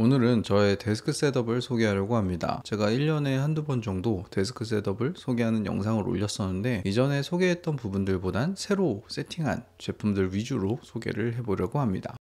오늘은 저의 데스크 셋업을 소개하려고 합니다. 제가 1년에 한두 번 정도 데스크 셋업을 소개하는 영상을 올렸었는데 이전에 소개했던 부분들보단 새로 세팅한 제품들 위주로 소개를 해보려고 합니다.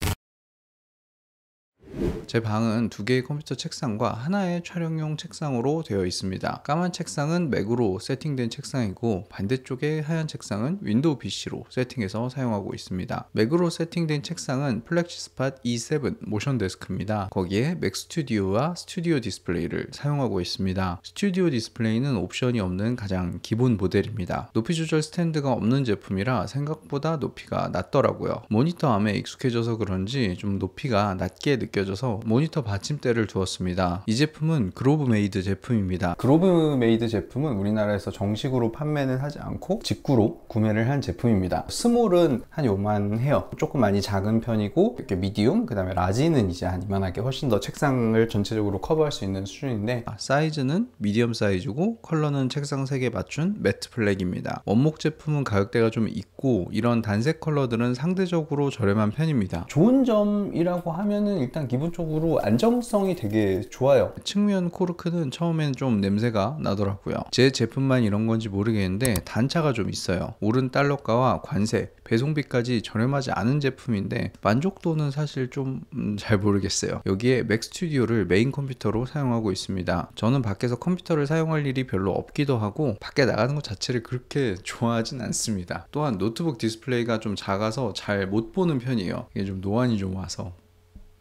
제 방은 두 개의 컴퓨터 책상과 하나의 촬영용 책상으로 되어 있습니다. 까만 책상은 맥으로 세팅된 책상이고 반대쪽의 하얀 책상은 윈도우 PC로 세팅해서 사용하고 있습니다. 맥으로 세팅된 책상은 플렉시스팟 E7 모션 데스크입니다. 거기에 맥 스튜디오와 스튜디오 디스플레이를 사용하고 있습니다. 스튜디오 디스플레이는 옵션이 없는 가장 기본 모델입니다. 높이 조절 스탠드가 없는 제품이라 생각보다 높이가 낮더라고요. 모니터 암에 익숙해져서 그런지 좀 높이가 낮게 느껴져서 모니터 받침대를 주었습니다. 이 제품은 그로브메이드 제품입니다. 그로브메이드 제품은 우리나라에서 정식으로 판매는 하지 않고 직구로 구매를 한 제품입니다. 스몰은 한 요만해요. 조금 많이 작은 편이고 이렇게 미디움 그 다음에 라지는 이제 한 이만하게 훨씬 더 책상을 전체적으로 커버할 수 있는 수준인데 아, 사이즈는 미디엄 사이즈고 컬러는 책상 색에 맞춘 매트 블랙입니다. 원목 제품은 가격대가 좀 있고 이런 단색 컬러들은 상대적으로 저렴한 편입니다. 좋은 점이라고 하면은 일단 기본적으로 전으로 안정성이 되게 좋아요. 측면 코르크는 처음엔 좀 냄새가 나더라고요. 제 제품만 이런 건지 모르겠는데 단차가 좀 있어요. 오른 달러가와 관세, 배송비까지 저렴하지 않은 제품인데 만족도는 사실 좀잘 음, 모르겠어요. 여기에 맥 스튜디오를 메인 컴퓨터로 사용하고 있습니다. 저는 밖에서 컴퓨터를 사용할 일이 별로 없기도 하고 밖에 나가는 것 자체를 그렇게 좋아하진 않습니다. 또한 노트북 디스플레이가 좀 작아서 잘 못 보는 편이에요. 이게 좀 노안이 좀 와서.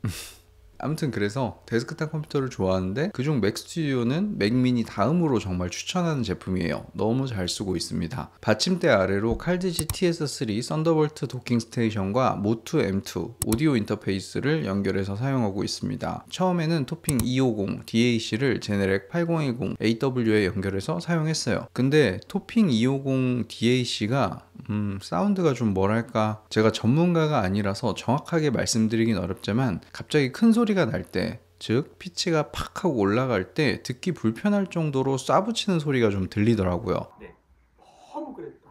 아무튼 그래서 데스크탑 컴퓨터를 좋아하는데 그중 맥스튜디오는 맥미니 다음으로 정말 추천하는 제품이에요. 너무 잘 쓰고 있습니다. 받침대 아래로 칼디지 TS3 썬더볼트 도킹 스테이션과 모투 M2 오디오 인터페이스를 연결해서 사용하고 있습니다. 처음에는 토핑 250 DAC를 제네렉 8010 AW에 연결해서 사용했어요. 근데 토핑 250 DAC가 음, 사운드가 좀 뭐랄까 제가 전문가가 아니라서 정확하게 말씀드리긴 어렵지만 갑자기 큰 소리가 날때즉 피치가 팍 하고 올라갈 때 듣기 불편할 정도로 쏴붙이는 소리가 좀 들리더라고요. 네. 너무 그랬다.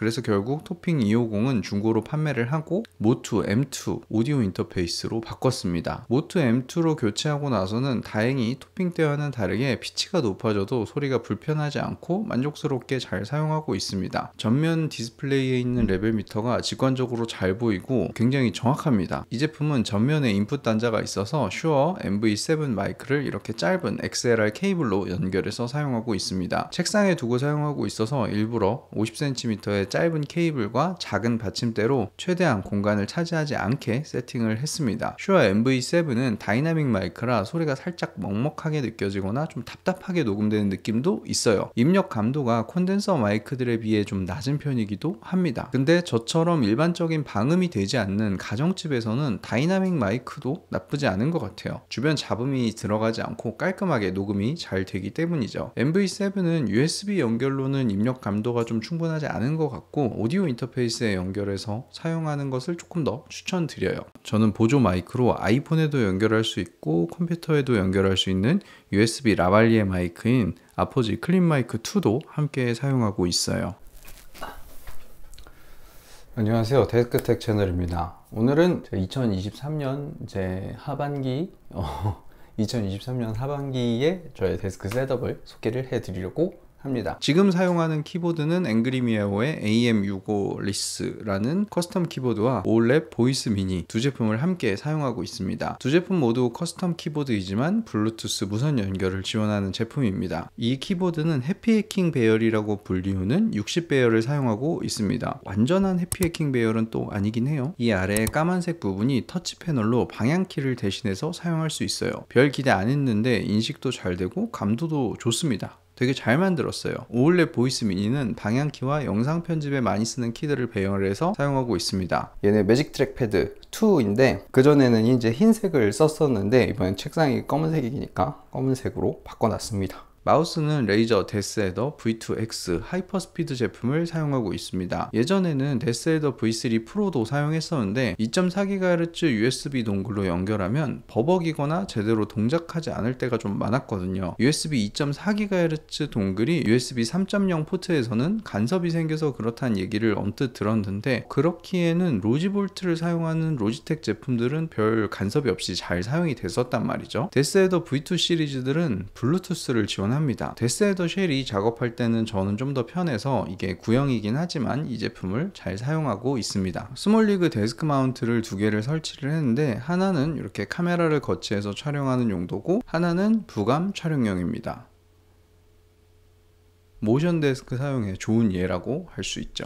그래서 결국 토핑 250은 중고로 판매를 하고 모투 M2 오디오 인터페이스로 바꿨습니다. 모투 M2로 교체하고 나서는 다행히 토핑 때와는 다르게 피치가 높아져도 소리가 불편하지 않고 만족스럽게 잘 사용하고 있습니다. 전면 디스플레이에 있는 레벨 미터가 직관적으로 잘 보이고 굉장히 정확합니다. 이 제품은 전면에 인풋 단자가 있어서 슈어 MV7 마이크를 이렇게 짧은 XLR 케이블로 연결해서 사용하고 있습니다. 책상에 두고 사용하고 있어서 일부러 50cm의 짧은 케이블과 작은 받침대로 최대한 공간을 차지하지 않게 세팅을 했습니다. 슈아 MV7은 다이나믹 마이크라 소리가 살짝 먹먹하게 느껴지거나 좀 답답하게 녹음되는 느낌도 있어요. 입력 감도가 콘덴서 마이크들에 비해 좀 낮은 편이기도 합니다. 근데 저처럼 일반적인 방음이 되지 않는 가정집에서는 다이나믹 마이크도 나쁘지 않은 것 같아요. 주변 잡음이 들어가지 않고 깔끔하게 녹음이 잘 되기 때문이죠. MV7은 USB 연결로는 입력 감도가 좀 충분하지 않은 것 같고 같고 오디오 인터페이스에 연결해서 사용하는 것을 조금 더 추천드려요. 저는 보조 마이크로 아이폰에도 연결할 수 있고 컴퓨터에도 연결할 수 있는 USB 라발리에 마이크인 아포지 클린 마이크 2도 함께 사용하고 있어요. 안녕하세요. 데스크텍 채널입니다. 오늘은 2023년 제 하반기 어, 2023년 하반기에 저의 데스크 셋업을 소개를 해드리려고 합니다. 지금 사용하는 키보드는 앵그리미어의 아 AM65 리스라는 커스텀 키보드와 올랩 보이스 미니 두 제품을 함께 사용하고 있습니다. 두 제품 모두 커스텀 키보드이지만 블루투스 무선 연결을 지원하는 제품입니다. 이 키보드는 해피해킹 배열이라고 불리우는 60 배열을 사용하고 있습니다. 완전한 해피해킹 배열은 또 아니긴 해요. 이 아래의 까만색 부분이 터치 패널로 방향키를 대신해서 사용할 수 있어요. 별 기대 안 했는데 인식도 잘 되고 감도도 좋습니다. 되게 잘 만들었어요. 오울렛 보이스 미니는 방향키와 영상 편집에 많이 쓰는 키들을 배열 해서 사용하고 있습니다. 얘는 매직 트랙패드 2인데 그전에는 이제 흰색을 썼었는데 이번엔 책상이 검은색이니까 검은색으로 바꿔놨습니다. 마우스는 레이저 데스헤더 V2X 하이퍼스피드 제품을 사용하고 있습니다. 예전에는 데스헤더 V3 프로도 사용했었는데 2.4GHz USB 동굴로 연결하면 버벅이거나 제대로 동작하지 않을 때가 좀 많았거든요. USB 2.4GHz 동굴이 USB 3.0 포트에서는 간섭이 생겨서 그렇다는 얘기를 언뜻 들었는데 그렇기에는 로지볼트를 사용하는 로지텍 제품들은 별 간섭이 없이 잘 사용이 됐었단 말이죠. 데스헤더 V2 시리즈들은 블루투스를 지원 작 합니다. 데스헤더 쉘이 작업할 때는 저는 좀 더 편해서 이게 구형이긴 하지만 이 제품을 잘 사용하고 있습니다. 스몰리그 데스크 마운트를 두 개를 설치를 했는데 하나는 이렇게 카메라를 거치해서 촬영하는 용도고 하나는 부감 촬영용입니다. 모션 데스크 사용에 좋은 예라고 할 수 있죠.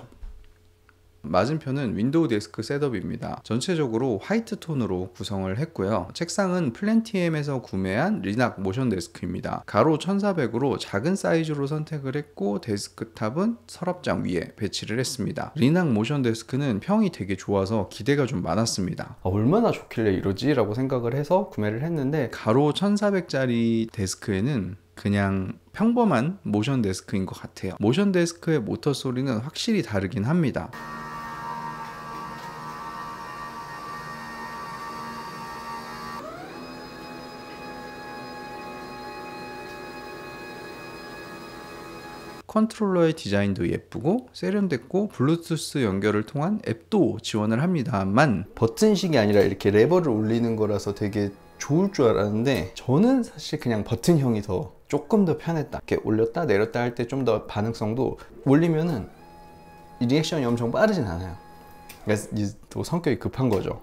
맞은편은 윈도우 데스크 셋업입니다. 전체적으로 화이트 톤으로 구성을 했고요. 책상은 플랜티엠에서 구매한 리낙 모션 데스크입니다. 가로 1400으로 작은 사이즈로 선택을 했고 데스크탑은 서랍장 위에 배치를 했습니다. 리낙 모션 데스크는 평이 되게 좋아서 기대가 좀 많았습니다. 아, 얼마나 좋길래 이러지? 라고 생각을 해서 구매를 했는데 가로 1400짜리 데스크에는 그냥 평범한 모션 데스크인 것 같아요. 모션 데스크의 모터 소리는 확실히 다르긴 합니다. 컨트롤러의 디자인도 예쁘고 세련됐고 블루투스 연결을 통한 앱도 지원을 합니다만 버튼식이 아니라 이렇게 레버를 올리는 거라서 되게 좋을 줄 알았는데 저는 사실 그냥 버튼형이 더 조금 더 편했다 이렇게 올렸다 내렸다 할 때 좀 더 반응성도 올리면은 리액션이 엄청 빠르진 않아요 그래서까또 성격이 급한 거죠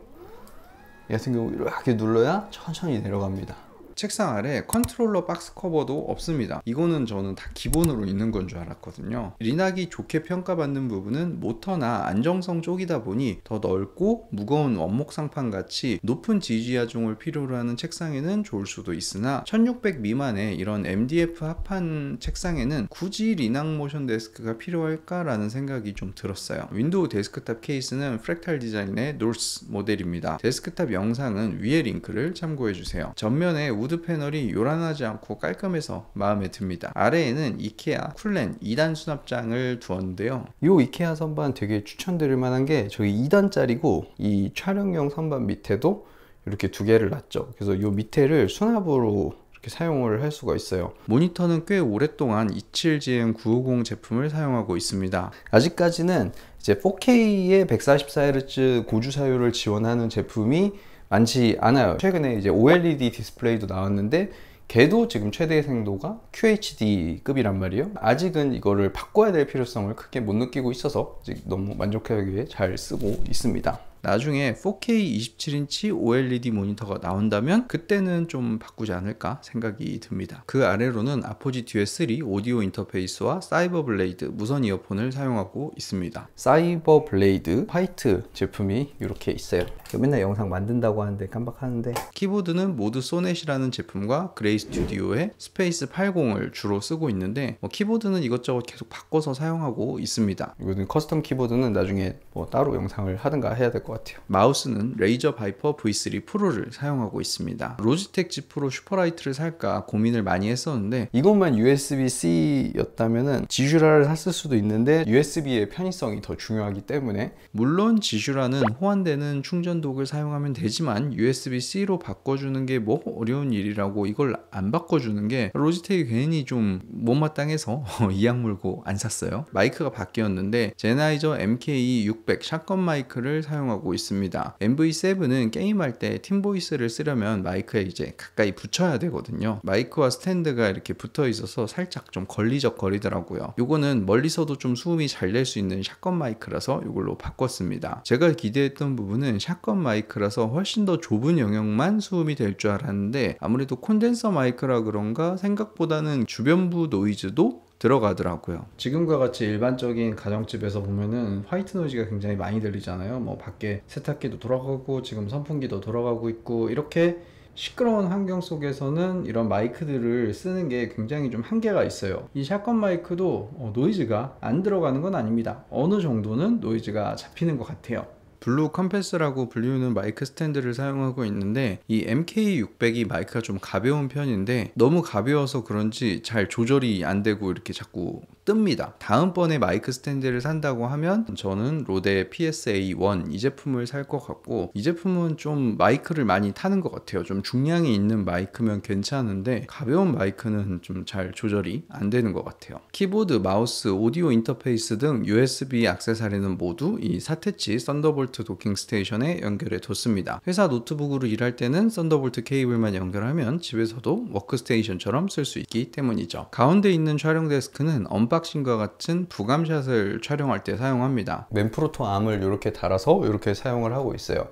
이렇게 눌러야 천천히 내려갑니다 책상 아래 컨트롤러 박스 커버도 없습니다. 이거는 저는 다 기본으로 있는 건 줄 알았거든요. 리낙이 좋게 평가받는 부분은 모터나 안정성 쪽이다 보니 더 넓고 무거운 원목 상판 같이 높은 지지하중을 필요로 하는 책상에는 좋을 수도 있으나 1600 미만의 이런 MDF 합판 책상에는 굳이 리낙 모션 데스크가 필요할까라는 생각이 좀 들었어요. 윈도우 데스크탑 케이스는 프랙탈 디자인의 노스 모델입니다. 데스크탑 영상은 위에 링크를 참고해주세요. 전면에 우드 패널이 요란하지 않고 깔끔해서 마음에 듭니다. 아래에는 이케아 쿨렌 2단 수납장을 두었는데요. 이 이케아 선반 되게 추천드릴 만한 게 저희 2단짜리고 이 촬영용 선반 밑에도 이렇게 두 개를 놨죠. 그래서 이 밑에를 수납으로 이렇게 사용을 할 수가 있어요 모니터는 꽤 오랫동안 27GM950 제품을 사용하고 있습니다 아직까지는 이제 4K에 144Hz 고주 사율을 지원하는 제품이 많지 않아요 최근에 이제 OLED 디스플레이도 나왔는데 걔도 지금 최대 생도가 QHD급이란 말이에요 아직은 이거를 바꿔야 될 필요성을 크게 못 느끼고 있어서 아직 너무 만족하기에 잘 쓰고 있습니다 나중에 4K 27인치 OLED 모니터가 나온다면 그때는 좀 바꾸지 않을까 생각이 듭니다. 그 아래로는 아포지 듀엣3 오디오 인터페이스와 사이버 블레이드 무선 이어폰을 사용하고 있습니다. 사이버 블레이드 화이트 제품이 이렇게 있어요. 맨날 영상 만든다고 하는데 깜빡하는데 키보드는 모드 소넷이라는 제품과 그레이 스튜디오의 스페이스 80을 주로 쓰고 있는데 뭐 키보드는 이것저것 계속 바꿔서 사용하고 있습니다. 이거는 커스텀 키보드는 나중에 뭐 따로 영상을 하든가 해야 될 것 같아요. 것 같아요. 마우스는 레이저 바이퍼 V3 프로를 사용하고 있습니다. 로지텍 G 프로 슈퍼라이트를 살까 고민을 많이 했었는데 이것만 u s b c 였다면 지슈라를 샀을 수도 있는데 USB의 편의성이 더 중요하기 때문에 물론 지슈라는 호환되는 충전 독을 사용하면 되지만 USB-C로 바꿔주는 게 뭐 어려운 일이라고 이걸 안 바꿔주는 게 로지텍이 괜히 좀 못마땅해서 이악 물고 안 샀어요. 마이크가 바뀌었는데 제나이저 MK600 e 샷건 마이크를 사용하고 가져가고 있습니다. MV7은 게임할 때 팀보이스를 쓰려면 마이크에 이제 가까이 붙여야 되거든요. 마이크와 스탠드가 이렇게 붙어 있어서 살짝 좀 걸리적거리더라고요. 요거는 멀리서도 좀 수음이 잘 낼 수 있는 샷건 마이크라서 이걸로 바꿨습니다. 제가 기대했던 부분은 샷건 마이크라서 훨씬 더 좁은 영역만 수음이 될 줄 알았는데 아무래도 콘덴서 마이크라 그런가 생각보다는 주변부 노이즈도 들어가더라고요. 지금과 같이 일반적인 가정집에서 보면은 화이트 노이즈가 굉장히 많이 들리잖아요. 뭐 밖에 세탁기도 돌아가고 지금 선풍기도 돌아가고 있고 이렇게 시끄러운 환경 속에서는 이런 마이크들을 쓰는 게 굉장히 좀 한계가 있어요 이 샷건 마이크도 어, 노이즈가 안 들어가는 건 아닙니다 어느 정도는 노이즈가 잡히는 것 같아요 블루 컴패스라고 불리는 마이크 스탠드를 사용하고 있는데 이 MK600이 마이크가 좀 가벼운 편인데 너무 가벼워서 그런지 잘 조절이 안 되고 이렇게 자꾸 뜹니다. 다음번에 마이크 스탠드를 산다고 하면 저는 로데 PSA1 이 제품을 살 것 같고 이 제품은 좀 마이크를 많이 타는 것 같아요. 좀 중량이 있는 마이크면 괜찮은데 가벼운 마이크는 좀 잘 조절이 안 되는 것 같아요. 키보드, 마우스, 오디오 인터페이스 등 USB 악세사리는 모두 이 사태치 썬더볼트 도킹 스테이션에 연결해 뒀습니다. 회사 노트북으로 일할 때는 썬더볼트 케이블만 연결하면 집에서도 워크스테이션처럼 쓸 수 있기 때문이죠. 가운데 있는 촬영 데스크는 언박 언박싱과 같은 부감샷을 촬영할 때 사용합니다. 맨프로토 암을 이렇게 달아서 이렇게 사용을 하고 있어요.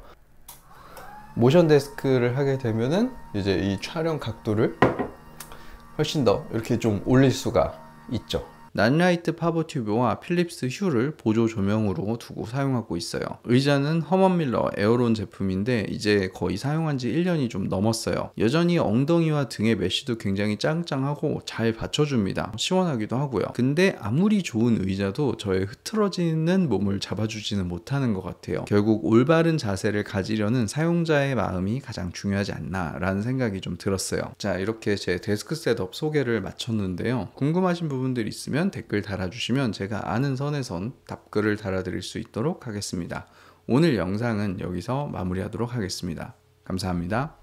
모션 데스크를 하게 되면은 이제 이 촬영 각도를 훨씬 더 이렇게 좀 올릴 수가 있죠. 난라이트 파버튜브와 필립스 휴를 보조 조명으로 두고 사용하고 있어요. 의자는 허먼밀러 에어론 제품인데 이제 거의 사용한 지 1년이 좀 넘었어요. 여전히 엉덩이와 등의 메쉬도 굉장히 짱짱하고 잘 받쳐줍니다. 시원하기도 하고요. 근데 아무리 좋은 의자도 저의 흐트러지는 몸을 잡아주지는 못하는 것 같아요. 결국 올바른 자세를 가지려는 사용자의 마음이 가장 중요하지 않나라는 생각이 좀 들었어요. 자 이렇게 제 데스크 셋업 소개를 마쳤는데요. 궁금하신 부분들 있으면 댓글 달아주시면 제가 아는 선에선 답글을 달아드릴 수 있도록 하겠습니다. 오늘 영상은 여기서 마무리하도록 하겠습니다. 감사합니다.